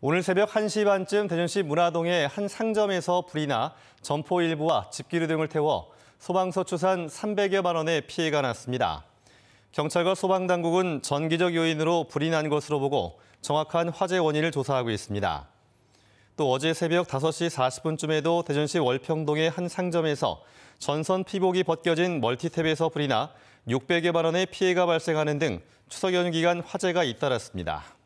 오늘 새벽 1시 반쯤 대전시 문화동의 한 상점에서 불이 나 점포 일부와 집기류 등을 태워 소방서 추산 300여만 원의 피해가 났습니다. 경찰과 소방당국은 전기적 요인으로 불이 난 것으로 보고 정확한 화재 원인을 조사하고 있습니다. 또 어제 새벽 5시 40분쯤에도 대전시 월평동의 한 상점에서 전선 피복이 벗겨진 멀티탭에서 불이 나 600여만 원의 피해가 발생하는 등 추석 연휴 기간 화재가 잇따랐습니다.